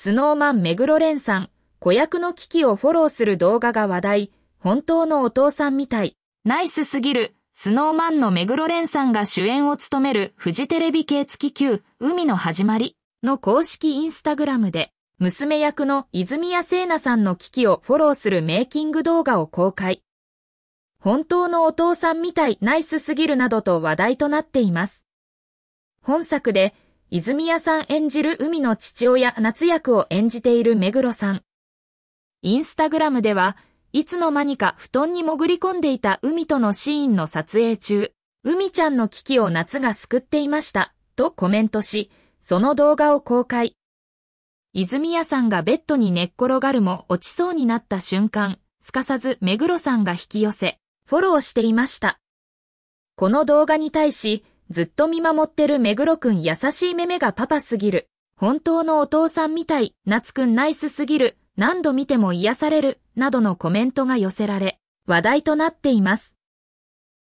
スノーマン目黒蓮さん、子役の危機をフォローする動画が話題、本当のお父さんみたい。ナイスすぎる、スノーマンの目黒蓮さんが主演を務めるフジテレビ系月球、級、海の始まりの公式インスタグラムで、娘役の泉谷聖奈さんの危機をフォローするメイキング動画を公開。本当のお父さんみたいナイスすぎるなどと話題となっています。本作で泉谷さん演じる海の父親夏役を演じている目黒さん。インスタグラムでは、いつの間にか布団に潜り込んでいた海とのシーンの撮影中、海ちゃんの危機を夏が救っていました、とコメントし、その動画を公開。泉谷さんがベッドに寝っ転がるも落ちそうになった瞬間、すかさず目黒さんが引き寄せ、フォローしていました。この動画に対し、ずっと見守ってる目黒くん優しい目目がパパすぎる。本当のお父さんみたい、夏くんナイスすぎる、何度見ても癒される、などのコメントが寄せられ、話題となっています。